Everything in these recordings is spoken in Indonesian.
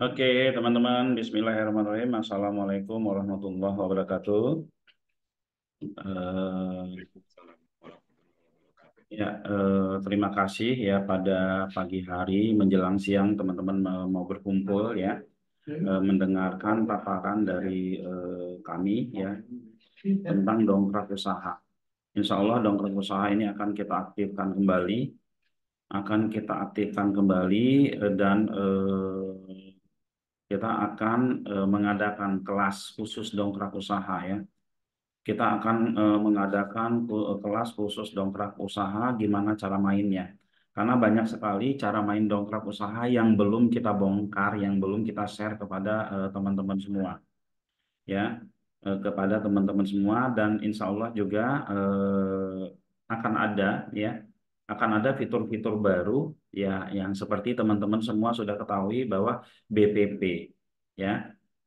Oke, teman-teman, bismillahirrahmanirrahim. Assalamualaikum warahmatullahi wabarakatuh. Eh, ya, eh, terima kasih ya pada pagi hari menjelang siang teman-teman mau berkumpul ya, hmm. eh, mendengarkan paparan dari kami ya tentang dongkrak usaha. Insya Allah dongkrak usaha ini akan kita aktifkan kembali, akan kita aktifkan kembali dan uh, kita akan uh, mengadakan kelas khusus dongkrak usaha ya. Kita akan uh, mengadakan eh, kelas khusus dongkrak usaha gimana cara mainnya. Karena banyak sekali cara main dongkrak usaha yang belum kita bongkar, yang belum kita share kepada teman-teman uh, semua. Ya, kepada teman-teman semua dan insya Allah juga akan ada ya akan ada fitur-fitur baru ya yang seperti teman-teman semua sudah ketahui bahwa BPP ya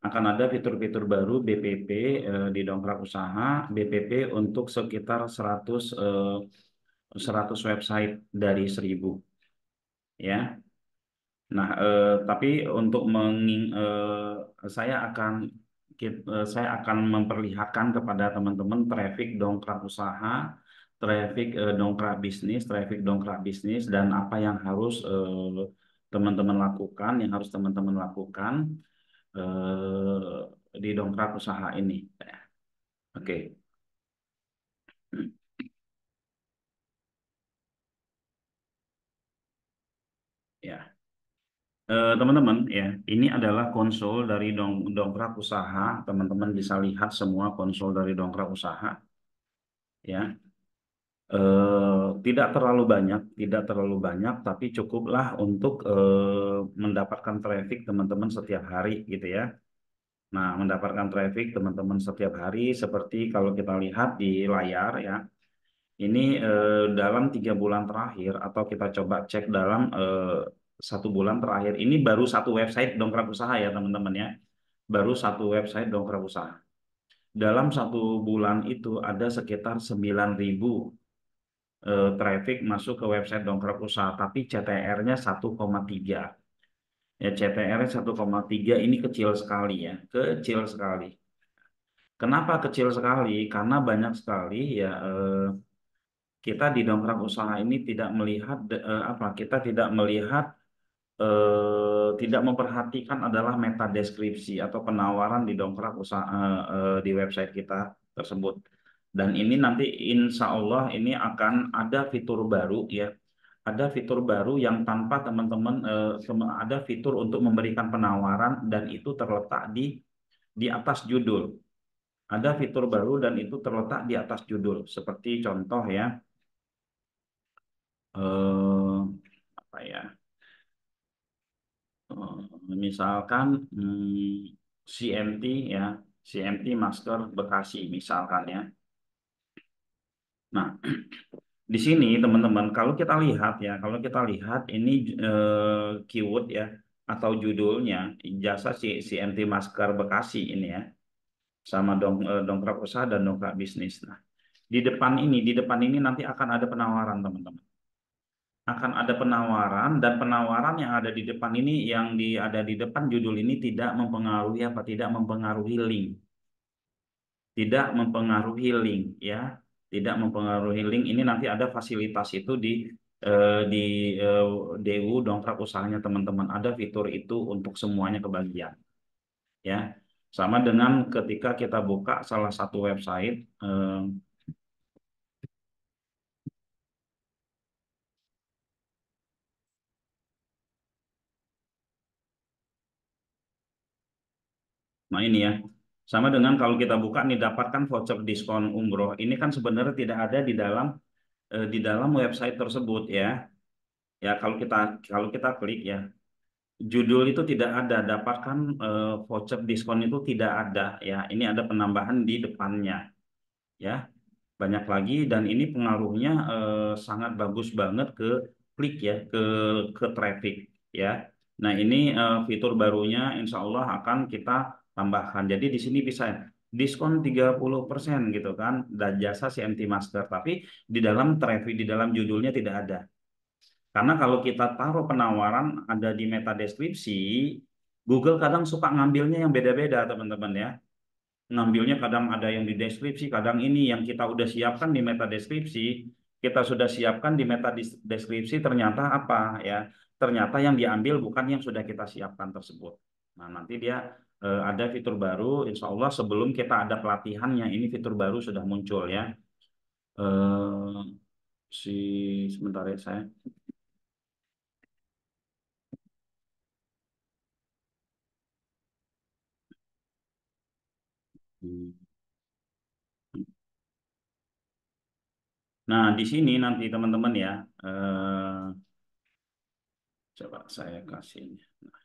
akan ada fitur-fitur baru BPP eh, di dongkrak usaha BPP untuk sekitar 100 eh, 100 website dari 1000 ya nah eh, tapi untuk menging eh, saya akan eh, saya akan memperlihatkan kepada teman-teman traffic dongkrak usaha traffic uh, dongkrak bisnis, traffic dongkrak bisnis, dan apa yang harus eh, teman-teman uh, lakukan, yang harus teman-teman lakukan uh, di dongkrak usaha ini. Oke. Okay. Ya, teman-teman uh, ya, ini adalah konsol dari dong dongkrak usaha. Teman-teman bisa lihat semua konsol dari dongkrak usaha. Ya, Eh, tidak terlalu banyak, tidak terlalu banyak, tapi cukuplah untuk eh, mendapatkan traffic teman-teman setiap hari gitu ya. Nah, mendapatkan traffic teman-teman setiap hari seperti kalau kita lihat di layar ya. Ini eh, dalam tiga bulan terakhir atau kita coba cek dalam eh, satu bulan terakhir ini baru satu website dongkrak usaha ya teman-teman ya baru satu website dongkrak usaha dalam satu bulan itu ada sekitar 9.000 uh, traffic masuk ke website dongkrak usaha, tapi CTR-nya 1,3. Ya, CTR-nya 1,3 ini kecil sekali ya, kecil sekali. Kenapa kecil sekali? Karena banyak sekali ya uh, kita di dongkrak usaha ini tidak melihat uh, apa? Kita tidak melihat tidak memperhatikan adalah meta deskripsi atau penawaran di dongkrak usaha di website kita tersebut. Dan ini nanti insya Allah ini akan ada fitur baru ya. Ada fitur baru yang tanpa teman-teman eh, ada fitur untuk memberikan penawaran dan itu terletak di di atas judul. Ada fitur baru dan itu terletak di atas judul. Seperti contoh ya. Eh, apa ya? Eh, misalkan hmm, CMT ya, CMT masker Bekasi misalkan ya. Nah, di sini teman-teman kalau kita lihat ya, kalau kita lihat ini eh, keyword ya atau judulnya jasa si CMT Masker Bekasi ini ya. Sama dong eh, dongkrak usaha dan dongkrak bisnis. Nah, di depan ini, di depan ini nanti akan ada penawaran, teman-teman akan ada penawaran dan penawaran yang ada di depan ini yang di ada di depan judul ini tidak mempengaruhi apa tidak mempengaruhi link tidak mempengaruhi link ya tidak mempengaruhi link ini nanti ada fasilitas itu di eh, di eh, DU dongkrak usahanya teman-teman ada fitur itu untuk semuanya kebagian ya sama dengan ketika kita buka salah satu website eh, Nah ini ya, sama dengan kalau kita buka nih dapatkan voucher diskon umroh. Ini kan sebenarnya tidak ada di dalam eh, di dalam website tersebut ya. Ya kalau kita kalau kita klik ya judul itu tidak ada dapatkan eh, voucher diskon itu tidak ada ya. Ini ada penambahan di depannya ya banyak lagi dan ini pengaruhnya eh, sangat bagus banget ke klik ya ke ke traffic ya. Nah ini eh, fitur barunya Insya Allah akan kita tambahan. Jadi di sini bisa diskon 30% gitu kan dan jasa si MT masker tapi di dalam traffic di dalam judulnya tidak ada. Karena kalau kita taruh penawaran ada di meta deskripsi, Google kadang suka ngambilnya yang beda-beda teman-teman ya. Ngambilnya kadang ada yang di deskripsi, kadang ini yang kita udah siapkan di meta deskripsi, kita sudah siapkan di meta deskripsi ternyata apa ya? Ternyata yang diambil bukan yang sudah kita siapkan tersebut. Nah, nanti dia Eh, ada fitur baru, insya Allah sebelum kita ada pelatihannya, ini fitur baru sudah muncul ya. Eh, si sebentar ya saya. Nah, di sini nanti teman-teman ya, eh, coba saya kasih. Nah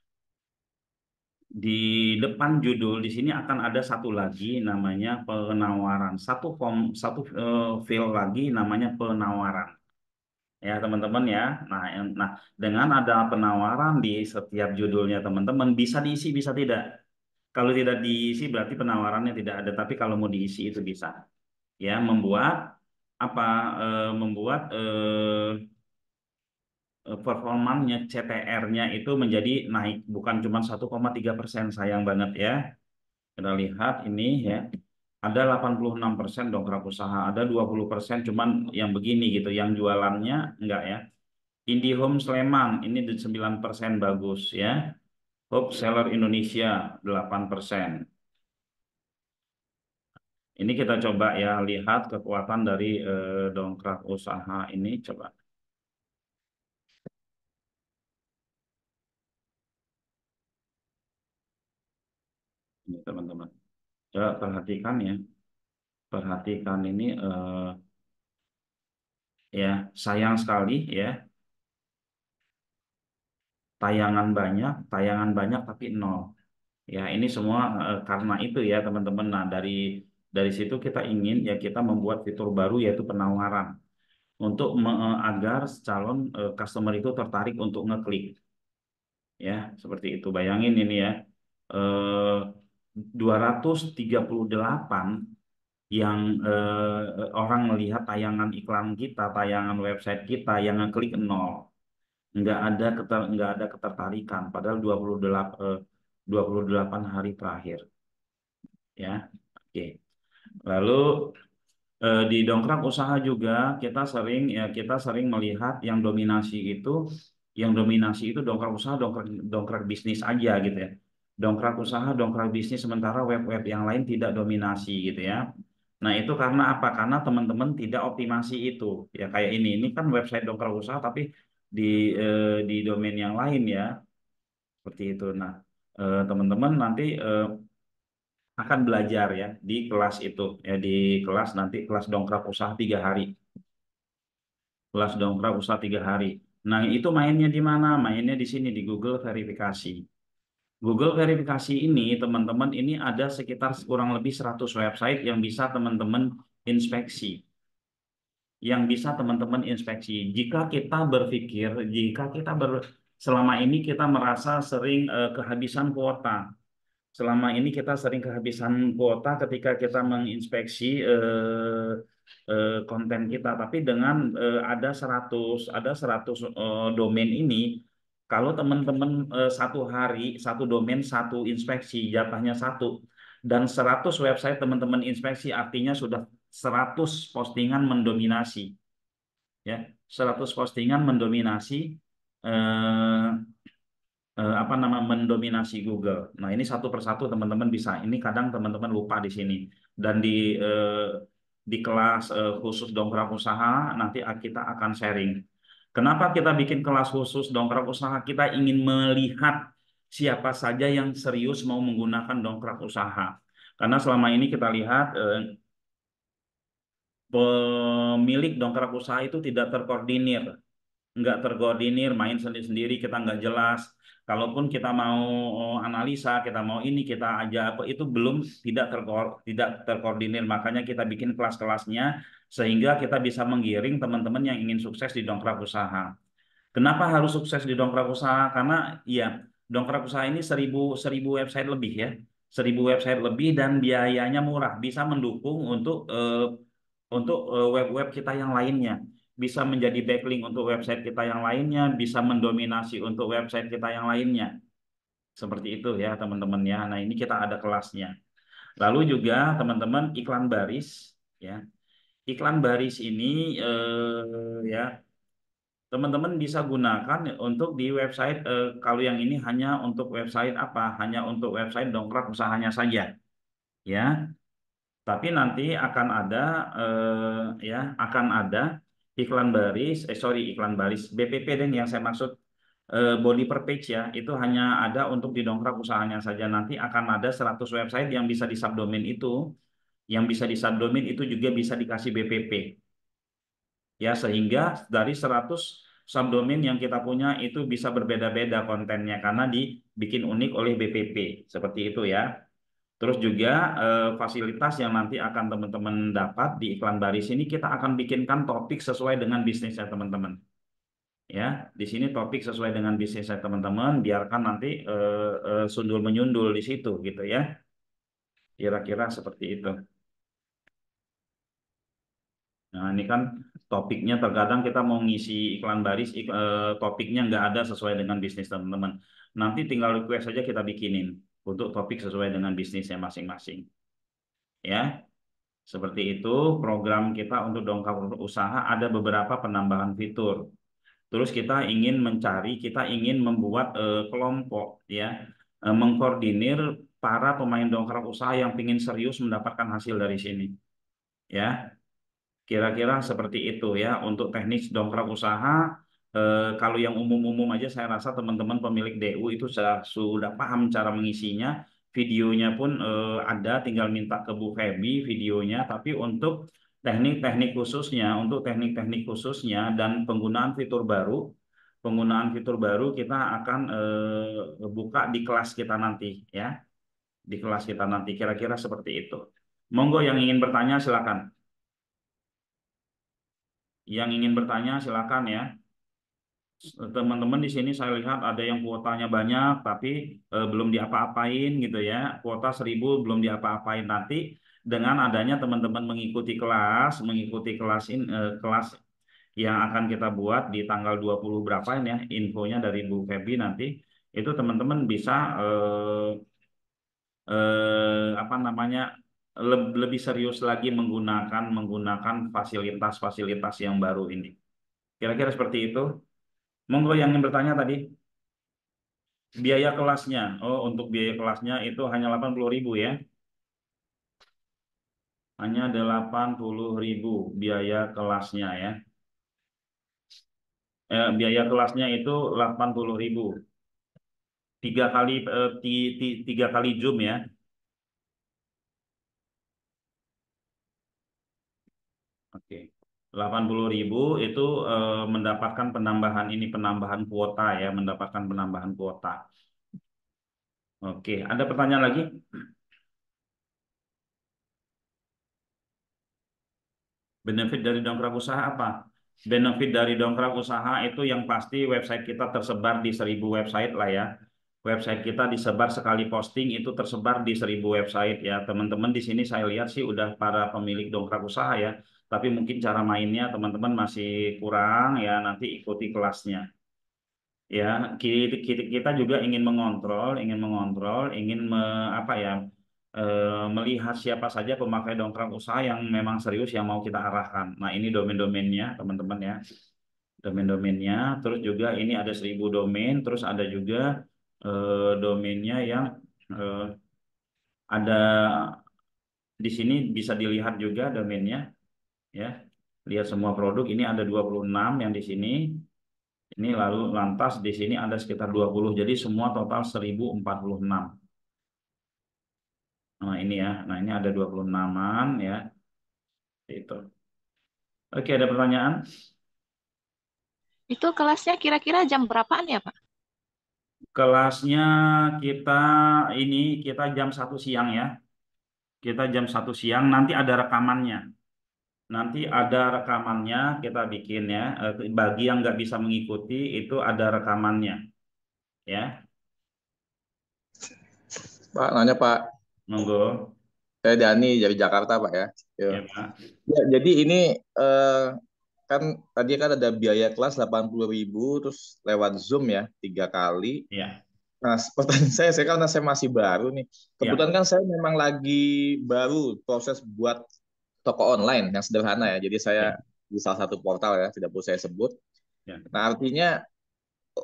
di depan judul di sini akan ada satu lagi namanya penawaran satu form satu uh, eh, fill lagi namanya penawaran ya teman-teman ya nah nah dengan ada penawaran di setiap judulnya teman-teman bisa diisi bisa tidak kalau tidak diisi berarti penawarannya tidak ada tapi kalau mau diisi itu bisa ya membuat apa uh, membuat uh, Eh, performanya CTR-nya itu menjadi naik bukan cuma 1,3 persen sayang banget ya kita lihat ini ya ada 86 persen dongkrak usaha ada 20 persen cuman yang begini gitu yang jualannya enggak ya IndiHome Sleman ini 9 persen bagus ya Hope Seller Indonesia 8 persen ini kita coba ya lihat kekuatan dari eh, dongkrak usaha ini coba teman-teman. Ya, perhatikan ya. Perhatikan ini eh, ya, sayang sekali ya. Tayangan banyak, tayangan banyak tapi nol. Ya, ini semua eh, karena itu ya, teman-teman. Nah, dari dari situ kita ingin ya kita membuat fitur baru yaitu penawaran untuk eh, agar calon eh, customer itu tertarik untuk ngeklik. Ya, seperti itu. Bayangin ini ya. Eh, 238 yang eh, eh, orang melihat tayangan iklan kita, tayangan website kita yang ngeklik nol. Nggak ada keter, nggak ada ketertarikan padahal 28 eh, 28 hari terakhir. Ya. Oke. Lalu eh, di dongkrak usaha juga kita sering ya kita sering melihat yang dominasi itu yang dominasi itu dongkrak usaha, dongkrak dongkrak bisnis aja gitu ya dongkrak usaha, dongkrak bisnis, sementara web-web yang lain tidak dominasi gitu ya. Nah itu karena apa? Karena teman-teman tidak optimasi itu. Ya kayak ini, ini kan website dongkrak usaha tapi di eh, di domain yang lain ya. Seperti itu. Nah eh, teman-teman nanti eh, akan belajar ya di kelas itu. ya Di kelas nanti kelas dongkrak usaha tiga hari. Kelas dongkrak usaha tiga hari. Nah itu mainnya di mana? Mainnya di sini, di Google Verifikasi. Google verifikasi ini teman-teman ini ada sekitar kurang lebih 100 website yang bisa teman-teman inspeksi. Yang bisa teman-teman inspeksi. Jika kita berpikir, jika kita ber, selama ini kita merasa sering uh, kehabisan kuota. Selama ini kita sering kehabisan kuota ketika kita menginspeksi uh, uh, konten kita, tapi dengan uh, ada 100 ada 100 uh, domain ini kalau teman-teman eh, satu hari, satu domain, satu inspeksi, jatahnya satu, dan 100 website teman-teman inspeksi artinya sudah 100 postingan mendominasi. Ya, 100 postingan mendominasi eh, eh, apa nama mendominasi Google. Nah, ini satu persatu teman-teman bisa. Ini kadang teman-teman lupa di sini. Dan di eh, di kelas eh, khusus dongkrak usaha nanti kita akan sharing Kenapa kita bikin kelas khusus dongkrak usaha? Kita ingin melihat siapa saja yang serius mau menggunakan dongkrak usaha. Karena selama ini kita lihat eh, pemilik dongkrak usaha itu tidak terkoordinir, nggak terkoordinir, main sendiri-sendiri, kita nggak jelas kalaupun kita mau oh, analisa, kita mau ini, kita aja apa itu belum tidak terkoor, tidak terkoordinir. Makanya kita bikin kelas-kelasnya sehingga kita bisa menggiring teman-teman yang ingin sukses di dongkrak usaha. Kenapa harus sukses di dongkrak usaha? Karena ya dongkrak usaha ini seribu seribu website lebih ya, seribu website lebih dan biayanya murah, bisa mendukung untuk uh, untuk eh, web-web kita yang lainnya bisa menjadi backlink untuk website kita yang lainnya, bisa mendominasi untuk website kita yang lainnya. Seperti itu ya teman-teman ya. Nah ini kita ada kelasnya. Lalu juga teman-teman iklan baris ya. Iklan baris ini eh, ya teman-teman bisa gunakan untuk di website eh, kalau yang ini hanya untuk website apa? Hanya untuk website dongkrak usahanya saja. Ya. Tapi nanti akan ada eh, ya akan ada iklan baris, eh sorry iklan baris, BPP dan yang saya maksud eh, body per page ya, itu hanya ada untuk didongkrak usahanya saja. Nanti akan ada 100 website yang bisa disubdomain itu, yang bisa disubdomain itu juga bisa dikasih BPP. Ya, sehingga dari 100 subdomain yang kita punya itu bisa berbeda-beda kontennya karena dibikin unik oleh BPP. Seperti itu ya. Terus juga eh, fasilitas yang nanti akan teman-teman dapat di iklan baris ini kita akan bikinkan topik sesuai dengan bisnisnya teman-teman. Ya, di sini topik sesuai dengan bisnisnya teman-teman, biarkan nanti eh, eh, sundul menyundul di situ gitu ya. Kira-kira seperti itu. Nah, ini kan topiknya terkadang kita mau ngisi iklan baris ik, eh, topiknya nggak ada sesuai dengan bisnis teman-teman. Nanti tinggal request saja kita bikinin untuk topik sesuai dengan bisnisnya masing-masing. Ya, seperti itu program kita untuk dongkrak usaha ada beberapa penambahan fitur. Terus kita ingin mencari, kita ingin membuat eh, kelompok, ya, eh, mengkoordinir para pemain dongkrak usaha yang ingin serius mendapatkan hasil dari sini. Ya, kira-kira seperti itu ya untuk teknik dongkrak usaha Eh, kalau yang umum-umum aja saya rasa teman-teman pemilik DU itu sudah, sudah paham cara mengisinya. Videonya pun eh, ada, tinggal minta ke Bu Feby videonya. Tapi untuk teknik-teknik khususnya, untuk teknik-teknik khususnya dan penggunaan fitur baru, penggunaan fitur baru kita akan eh, buka di kelas kita nanti ya di kelas kita nanti kira-kira seperti itu monggo yang ingin bertanya silakan yang ingin bertanya silakan ya teman-teman di sini saya lihat ada yang kuotanya banyak tapi eh, belum diapa-apain gitu ya. Kuota seribu belum diapa-apain nanti dengan adanya teman-teman mengikuti kelas, mengikuti kelas in, eh, kelas yang akan kita buat di tanggal 20 berapa ini ya infonya dari Bu Febi nanti itu teman-teman bisa eh, eh, apa namanya lebih serius lagi menggunakan menggunakan fasilitas-fasilitas yang baru ini. Kira-kira seperti itu. Monggo yang ingin bertanya tadi. Biaya kelasnya. Oh, untuk biaya kelasnya itu hanya 80.000 ya. Hanya 80.000 biaya kelasnya ya. Eh, biaya kelasnya itu 80.000. Tiga kali eh, tiga kali Zoom ya. 80.000 itu eh, mendapatkan penambahan ini penambahan kuota ya, mendapatkan penambahan kuota. Oke, ada pertanyaan lagi? Benefit dari dongkrak usaha apa? Benefit dari dongkrak usaha itu yang pasti website kita tersebar di seribu website lah ya website kita disebar sekali posting itu tersebar di seribu website ya teman-teman di sini saya lihat sih udah para pemilik dongkrak usaha ya tapi mungkin cara mainnya teman-teman masih kurang ya nanti ikuti kelasnya ya kita juga ingin mengontrol ingin mengontrol ingin me, apa ya e, melihat siapa saja pemakai dongkrak usaha yang memang serius yang mau kita arahkan nah ini domain-domainnya teman-teman ya domain-domainnya terus juga ini ada seribu domain terus ada juga eh, domainnya yang eh, ada di sini bisa dilihat juga domainnya ya lihat semua produk ini ada 26 yang di sini ini lalu lantas di sini ada sekitar 20 jadi semua total 1046 nah ini ya nah ini ada 26an ya itu oke ada pertanyaan itu kelasnya kira-kira jam berapaan ya Pak Kelasnya kita ini kita jam satu siang ya. Kita jam satu siang nanti ada rekamannya. Nanti ada rekamannya kita bikin ya. Eh, bagi yang nggak bisa mengikuti itu ada rekamannya. Ya. Pak, nanya Pak. Monggo. Saya Dani dari Jakarta Pak ya. Ya, Pak. ya jadi ini eh, kan tadi kan ada biaya kelas delapan puluh ribu terus lewat Zoom ya tiga kali. Iya. Nah, pertanyaan saya, saya karena saya masih baru nih. Kebetulan ya. kan saya memang lagi baru proses buat toko online yang sederhana ya. Jadi saya ya. di salah satu portal ya, tidak perlu saya sebut. Ya. Nah, artinya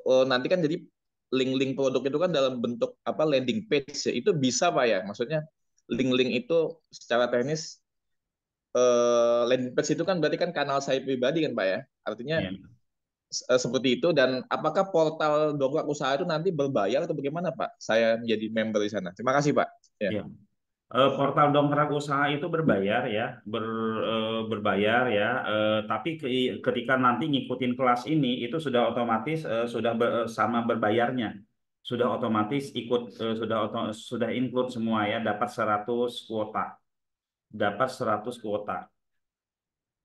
oh, nanti kan jadi link-link produk itu kan dalam bentuk apa landing page ya. Itu bisa Pak ya? Maksudnya link-link itu secara teknis uh, landing page itu kan berarti kan kanal saya pribadi kan Pak ya. Artinya yeah. Iya. uh, seperti itu dan apakah portal dongkrak usaha itu nanti berbayar atau bagaimana Pak? Saya menjadi member di sana. Terima kasih Pak. Ya. Yeah. Iya. portal dongkrak usaha itu berbayar ya, ber, eh, berbayar ya. Eh, tapi ketika nanti ngikutin kelas ini itu sudah otomatis sudah sama berbayarnya sudah otomatis ikut sudah sudah include semua ya dapat 100 kuota dapat 100 kuota.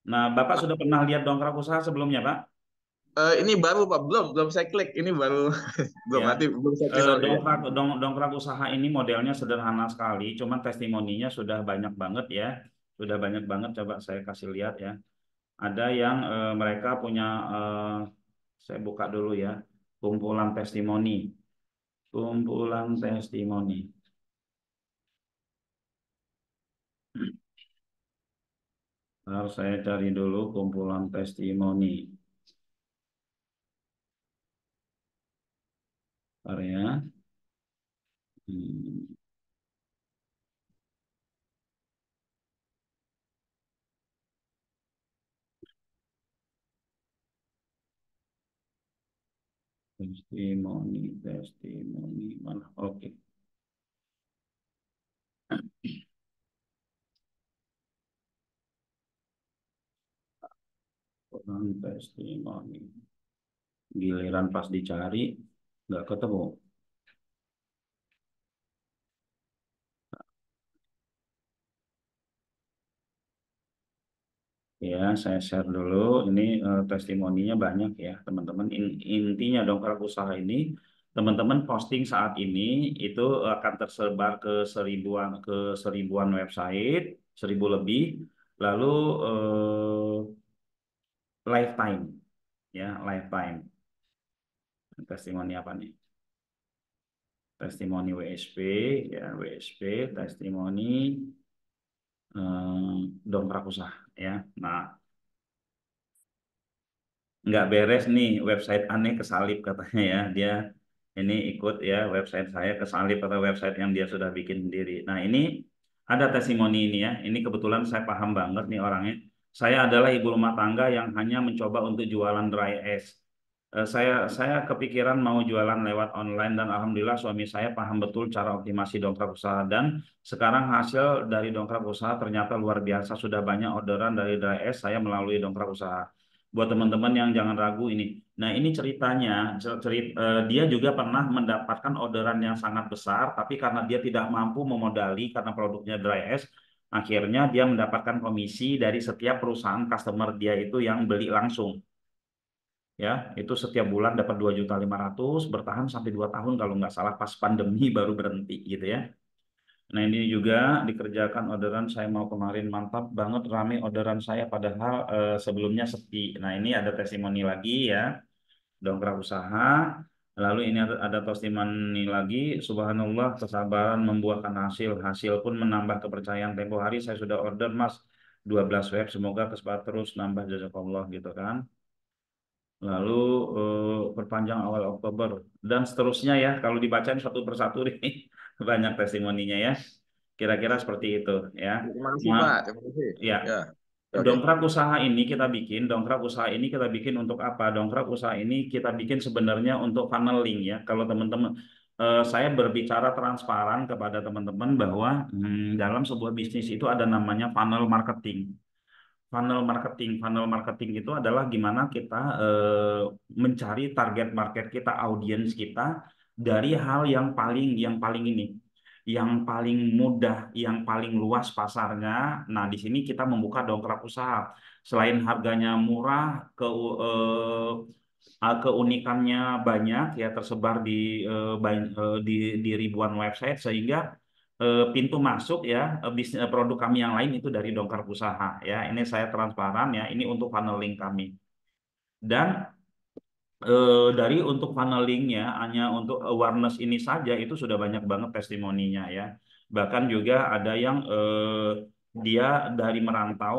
Nah, Bapak sudah pernah lihat dongkrak usaha sebelumnya, Pak? Uh, ini baru Pak, belum belum saya klik. Ini baru belum ya. belum saya klik. Uh, dongkrak dong, dongkrak usaha ini modelnya sederhana sekali, cuman testimoninya sudah banyak banget ya. Sudah banyak banget coba saya kasih lihat ya. Ada yang uh, mereka punya uh, saya buka dulu ya, kumpulan testimoni. Kumpulan testimoni. Ntar saya cari dulu kumpulan testimoni. Ntar ya. Hmm. testimoni testimoni mana oke okay. testimoni testimoni. Giliran pas dicari, nggak ketemu. Ya, saya share dulu. Ini uh, testimoninya banyak ya, teman-teman. In intinya dongkrak usaha ini, teman-teman posting saat ini itu akan tersebar ke seribuan ke seribuan website, seribu lebih. Lalu uh, lifetime ya lifetime testimoni apa nih testimoni WSP ya WSP testimoni eh, dongkrak usaha ya nah nggak beres nih website aneh kesalip katanya ya dia ini ikut ya website saya kesalip atau website yang dia sudah bikin sendiri nah ini ada testimoni ini ya ini kebetulan saya paham banget nih orangnya saya adalah ibu rumah tangga yang hanya mencoba untuk jualan dry es. Eh, saya saya kepikiran mau jualan lewat online dan alhamdulillah suami saya paham betul cara optimasi dongkrak usaha dan sekarang hasil dari dongkrak usaha ternyata luar biasa sudah banyak orderan dari dry es saya melalui dongkrak usaha buat teman-teman yang jangan ragu ini. Nah ini ceritanya, cerit, eh, dia juga pernah mendapatkan orderan yang sangat besar, tapi karena dia tidak mampu memodali karena produknya dry ice, akhirnya dia mendapatkan komisi dari setiap perusahaan customer dia itu yang beli langsung ya itu setiap bulan dapat 2.500 bertahan sampai 2 tahun kalau nggak salah pas pandemi baru berhenti gitu ya Nah ini juga dikerjakan orderan saya mau kemarin mantap banget rame orderan saya padahal eh, sebelumnya sepi. Nah ini ada testimoni lagi ya dongkrak usaha Lalu ini ada testimoni lagi, subhanallah kesabaran membuahkan hasil, hasil pun menambah kepercayaan. Tempo hari saya sudah order mas 12 web, semoga kesempatan terus nambah jazakallah gitu kan. Lalu eh, perpanjang awal Oktober dan seterusnya ya, kalau dibacain satu persatu nih banyak testimoninya ya. Kira-kira seperti itu ya. Terima kasih Pak, terima kasih. Ya. ya. Okay. Dongkrak usaha ini kita bikin, dongkrak usaha ini kita bikin untuk apa? Dongkrak usaha ini kita bikin sebenarnya untuk funneling ya. Kalau teman-teman eh, saya berbicara transparan kepada teman-teman bahwa hmm, dalam sebuah bisnis itu ada namanya funnel marketing. Funnel marketing, funnel marketing itu adalah gimana kita eh, mencari target market kita, audiens kita dari hal yang paling yang paling ini yang paling mudah, yang paling luas pasarnya. Nah, di sini kita membuka dongkrak usaha. Selain harganya murah, ke eh, ah, keunikannya banyak ya tersebar di eh, eh, di, di ribuan website sehingga eh, pintu masuk ya eh, bisnis eh, produk kami yang lain itu dari dongkrak usaha ya. Ini saya transparan ya. Ini untuk link kami. Dan eh, dari untuk funnelingnya hanya untuk awareness ini saja itu sudah banyak banget testimoninya ya. Bahkan juga ada yang eh, dia dari merantau,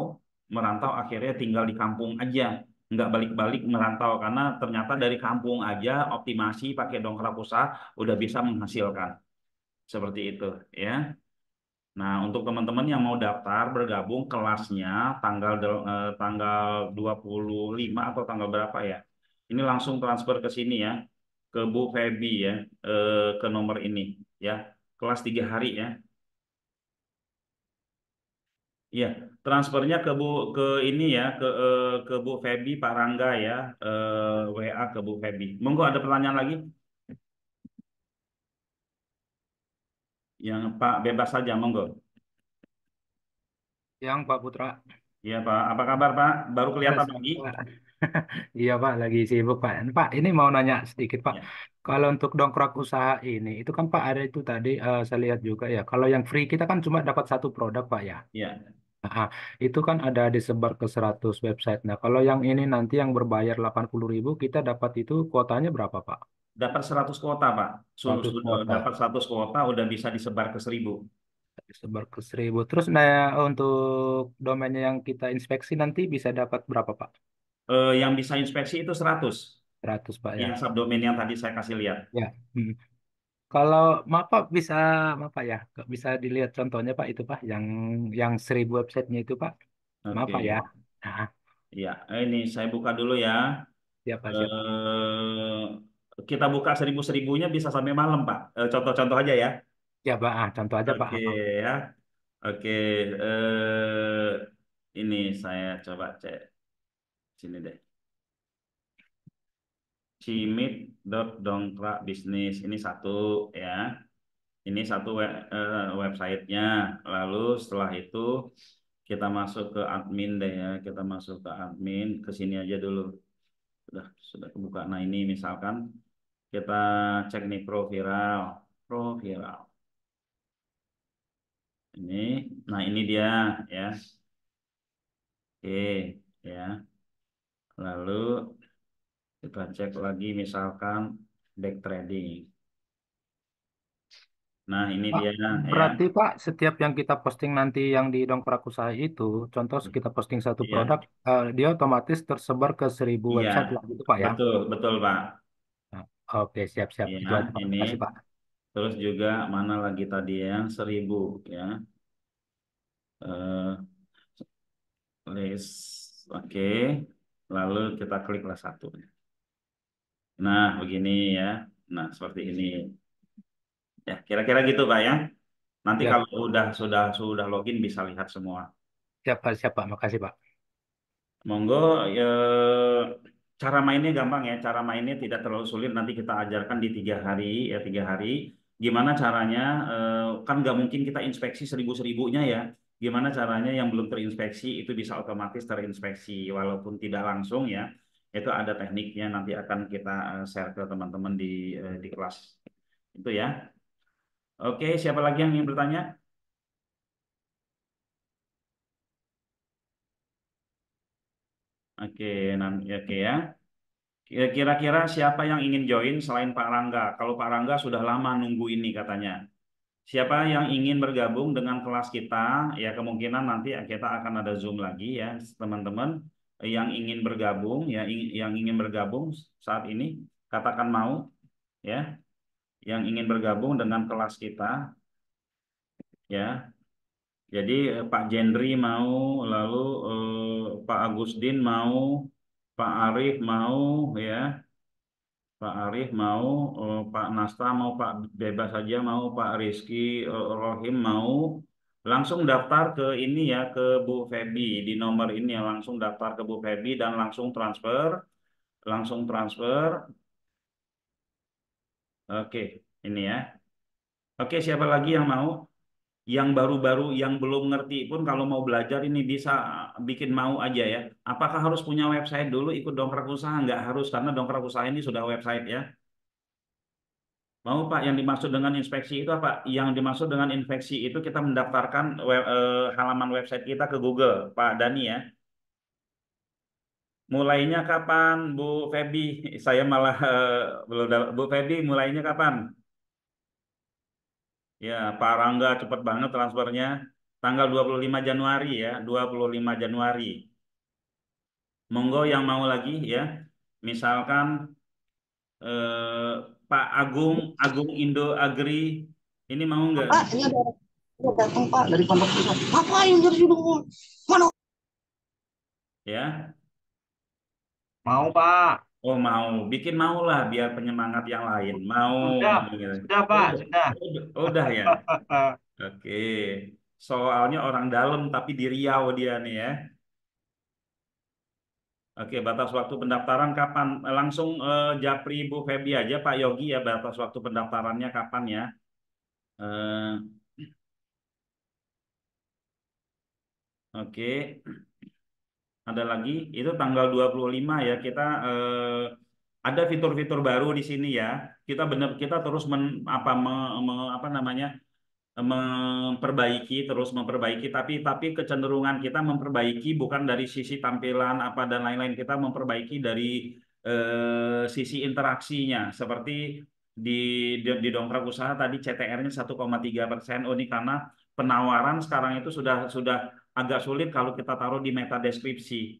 merantau akhirnya tinggal di kampung aja, nggak balik-balik merantau karena ternyata dari kampung aja optimasi pakai dongkrak usaha udah bisa menghasilkan. Seperti itu ya. Nah, untuk teman-teman yang mau daftar bergabung kelasnya tanggal eh, tanggal 25 atau tanggal berapa ya? Ini langsung transfer ke sini ya, ke Bu Febi ya, eh, ke nomor ini ya, kelas tiga hari ya. Iya, transfernya ke Bu ke ini ya, ke eh, ke Bu Febi Pak Rangga ya, eh, WA ke Bu Febi. Monggo ada pertanyaan lagi? Yang Pak bebas saja, monggo. Yang Pak Putra. Iya Pak, apa kabar Pak? Baru iya, kelihatan lagi. Iya Pak, lagi sibuk Pak. Pak, ini mau nanya sedikit Pak. Ya. Kalau untuk dongkrak usaha ini, itu kan Pak ada itu tadi eh, saya lihat juga ya. Kalau yang free kita kan cuma dapat satu produk Pak ya. Iya. Nah, itu kan ada disebar ke 100 website. Nah, kalau yang ini nanti yang berbayar 80.000 kita dapat itu kuotanya berapa Pak? Dapat 100 kuota, Pak. Sudah 100 kuota. dapat 100 kuota udah bisa disebar ke 1000. Disebar ke seribu. Terus nah untuk domainnya yang kita inspeksi nanti bisa dapat berapa Pak? eh, yang bisa inspeksi itu 100. 100 Pak ya. Yang subdomain yang tadi saya kasih lihat. Ya. Hmm. Kalau pak bisa Pak ya, bisa dilihat contohnya Pak itu Pak yang yang 1000 websitenya itu Pak. Okay. Maaf Pak ya. Nah. Ya, ini saya buka dulu ya. Ya Pak, siap. Eh, kita buka seribu-seribunya bisa sampai malam, Pak. Eh, contoh-contoh aja ya. Ya, Pak. Ah, contoh aja, Pak. Oke, ah. ya. Oke, eh, ini saya coba cek sini deh cimit dot dongkrak bisnis ini satu ya ini satu web, website eh, websitenya lalu setelah itu kita masuk ke admin deh ya kita masuk ke admin ke sini aja dulu sudah sudah kebuka nah ini misalkan kita cek nih pro viral pro viral ini nah ini dia ya oke ya Lalu kita cek lagi misalkan back trading. Nah, ini Pak, dia. Ya. Berarti ya. Pak, setiap yang kita posting nanti yang di dongkrak usaha itu, contoh hmm. kita posting satu yeah. produk, uh, dia otomatis tersebar ke seribu yeah. website lah gitu Pak ya. Betul, betul Pak. Nah, Oke, siap-siap. Ya, ini. Kasih, Pak. Terus juga mana lagi tadi yang seribu ya. Uh, list, oke. Okay lalu kita klik kliklah satunya. Nah, begini ya. Nah, seperti ini. Ya, kira-kira gitu, Pak ya. Nanti ya. kalau udah sudah sudah login bisa lihat semua. Siapa siapa? Makasih, Pak. Monggo ya, cara mainnya gampang ya. Cara mainnya tidak terlalu sulit. Nanti kita ajarkan di tiga hari ya tiga hari. Gimana caranya? Eh, kan nggak mungkin kita inspeksi seribu seribunya ya gimana caranya yang belum terinspeksi itu bisa otomatis terinspeksi walaupun tidak langsung ya itu ada tekniknya nanti akan kita eh, share ke teman-teman di eh, di kelas itu ya oke siapa lagi yang ingin bertanya oke nanti oke ya kira-kira siapa yang ingin join selain Pak Rangga kalau Pak Rangga sudah lama nunggu ini katanya Siapa yang ingin bergabung dengan kelas kita, ya kemungkinan nanti kita akan ada Zoom lagi ya, teman-teman yang ingin bergabung ya yang ingin bergabung saat ini katakan mau ya. Yang ingin bergabung dengan kelas kita ya. Jadi eh, Pak Jendri mau, lalu eh, Pak Agusdin mau, Pak Arif mau ya. Pak Arif mau, eh, Pak Nasta mau, Pak Bebas saja mau, Pak Rizky eh, Rohim mau langsung daftar ke ini ya ke Bu Febi di nomor ini ya langsung daftar ke Bu Febi dan langsung transfer, langsung transfer. Oke, ini ya. Oke, siapa lagi yang mau? yang baru-baru yang belum ngerti pun kalau mau belajar ini bisa bikin mau aja ya. Apakah harus punya website dulu ikut dongkrak usaha? Nggak harus karena dongkrak usaha ini sudah website ya. Mau Pak, yang dimaksud dengan inspeksi itu apa? Yang dimaksud dengan infeksi itu kita mendaftarkan web, eh, halaman website kita ke Google, Pak Dani ya. Mulainya kapan, Bu Febi? Saya malah eh, belum Bu Febi mulainya kapan? Ya, Pak Rangga cepat banget transfernya. Tanggal 25 Januari ya, 25 Januari. Monggo yang mau lagi ya. Misalkan eh, Pak Agung, Agung Indo Agri, ini mau nggak? Pak, ini ada, datang Pak dari pondok Apa yang jadi Mana? Ya. Mau Pak. Oh mau, bikin mau lah biar penyemangat yang lain. Mau. Sudah, gitu. sudah Pak, udah. sudah. Udah, udah ya. Oke. Soalnya orang dalam tapi di Riau dia nih ya. Oke, batas waktu pendaftaran kapan? Eh, langsung eh, Japri Bu Febi aja Pak Yogi ya batas waktu pendaftarannya kapan ya? Eh, Oke. Okay ada lagi itu tanggal 25 ya kita eh, ada fitur-fitur baru di sini ya. Kita benar kita terus men, apa me, me, apa namanya? memperbaiki terus memperbaiki tapi tapi kecenderungan kita memperbaiki bukan dari sisi tampilan apa dan lain-lain kita memperbaiki dari eh, sisi interaksinya seperti di di, di dongkrak usaha tadi CTR-nya 1,3 persen unik oh, karena penawaran sekarang itu sudah sudah agak sulit kalau kita taruh di meta deskripsi.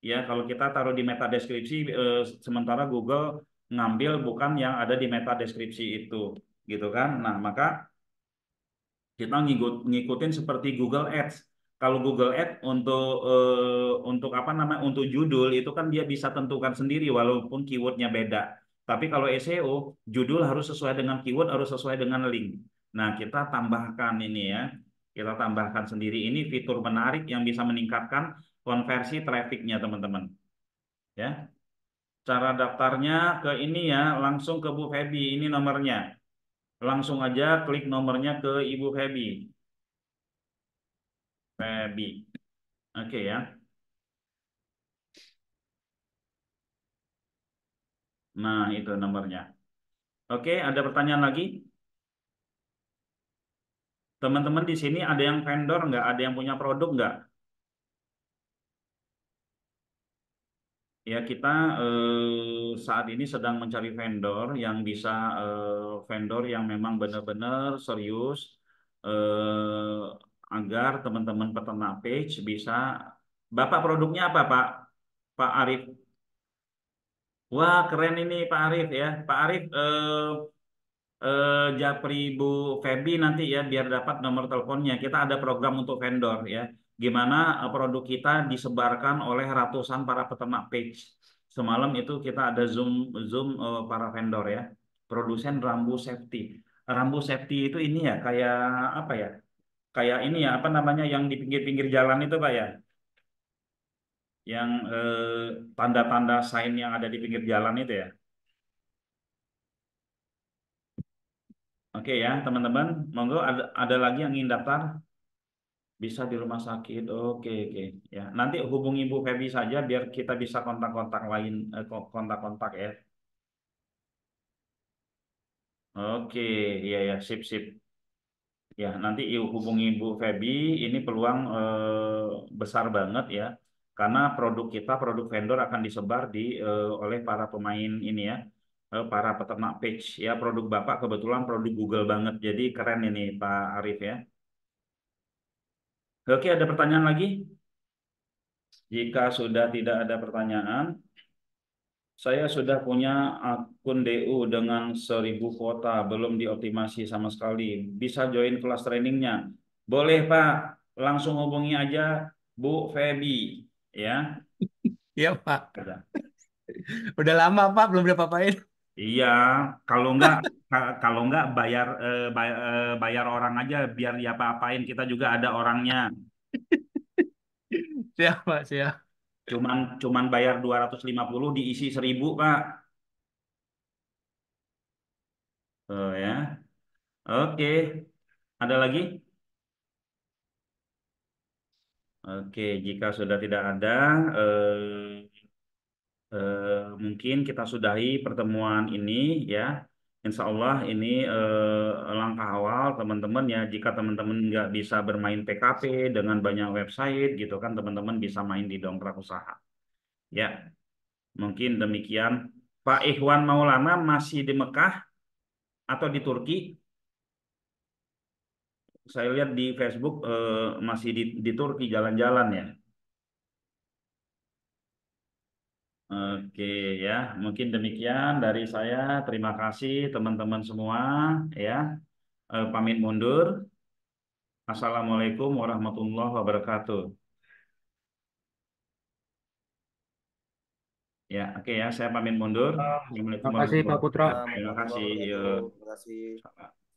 Ya, kalau kita taruh di meta deskripsi eh, sementara Google ngambil bukan yang ada di meta deskripsi itu, gitu kan? Nah, maka kita ngikut, ngikutin seperti Google Ads. Kalau Google Ads untuk eh, untuk apa namanya? Untuk judul itu kan dia bisa tentukan sendiri walaupun keywordnya beda. Tapi kalau SEO, judul harus sesuai dengan keyword, harus sesuai dengan link. Nah, kita tambahkan ini ya kita tambahkan sendiri ini fitur menarik yang bisa meningkatkan konversi trafficnya teman-teman. Ya. Cara daftarnya ke ini ya, langsung ke Bu Feby. ini nomornya. Langsung aja klik nomornya ke Ibu Feby. Feby, Oke okay, ya. Nah, itu nomornya. Oke, okay, ada pertanyaan lagi? Teman-teman di sini ada yang vendor nggak? Ada yang punya produk nggak? Ya, kita eh, saat ini sedang mencari vendor yang bisa eh, vendor yang memang benar-benar serius eh, agar teman-teman peternak page bisa Bapak produknya apa, Pak? Pak Arif. Wah, keren ini Pak Arif ya. Pak Arif eh, eh, Japri Bu Febi nanti ya biar dapat nomor teleponnya. Kita ada program untuk vendor ya. Gimana eh, produk kita disebarkan oleh ratusan para peternak page. Semalam itu kita ada zoom zoom eh, para vendor ya. Produsen rambu safety. Rambu safety itu ini ya kayak apa ya? Kayak ini ya apa namanya yang di pinggir-pinggir jalan itu Pak ya? Yang eh, tanda-tanda eh, tanda -tanda sign yang ada di pinggir jalan itu ya. Oke ya, teman-teman. Monggo ada, ada lagi yang ingin daftar? Bisa di rumah sakit. Oke, oke. Ya, nanti hubungi Bu Febi saja biar kita bisa kontak-kontak lain eh, kontak-kontak ya. Oke, iya ya, sip sip. Ya, nanti hubungi Bu Febi, ini peluang eh, besar banget ya. Karena produk kita, produk vendor akan disebar di eh, oleh para pemain ini ya Eh, para peternak page ya produk Bapak kebetulan produk Google banget jadi keren ini Pak Arif ya Oke ada pertanyaan lagi jika sudah tidak ada pertanyaan saya sudah punya akun DU dengan 1000 kuota belum dioptimasi sama sekali bisa join kelas trainingnya boleh Pak langsung hubungi aja Bu Febi ya ya Pak. Udah. lama Pak belum diapa-apain. Iya, kalau enggak kalau enggak bayar eh, eh, bayar, orang aja biar dia apa apain kita juga ada orangnya. Siap, Pak, siap. Cuman cuman bayar 250 diisi 1000, Pak. Oh ya. Oke. Ada lagi? Oke, jika sudah tidak ada eh eh, mungkin kita sudahi pertemuan ini ya. Insya Allah ini eh, langkah awal teman-teman ya. Jika teman-teman nggak bisa bermain PKP dengan banyak website gitu kan, teman-teman bisa main di dongkrak usaha. Ya, mungkin demikian. Pak Ikhwan Maulana masih di Mekah atau di Turki? Saya lihat di Facebook eh, masih di, di Turki jalan-jalan ya. Oke ya, mungkin demikian dari saya. Terima kasih teman-teman semua ya. E, pamit mundur. Assalamualaikum warahmatullahi wabarakatuh. Ya, oke okay ya, saya pamit mundur. Terima kasih Pak Putra. Terima kasih. Terima kasih.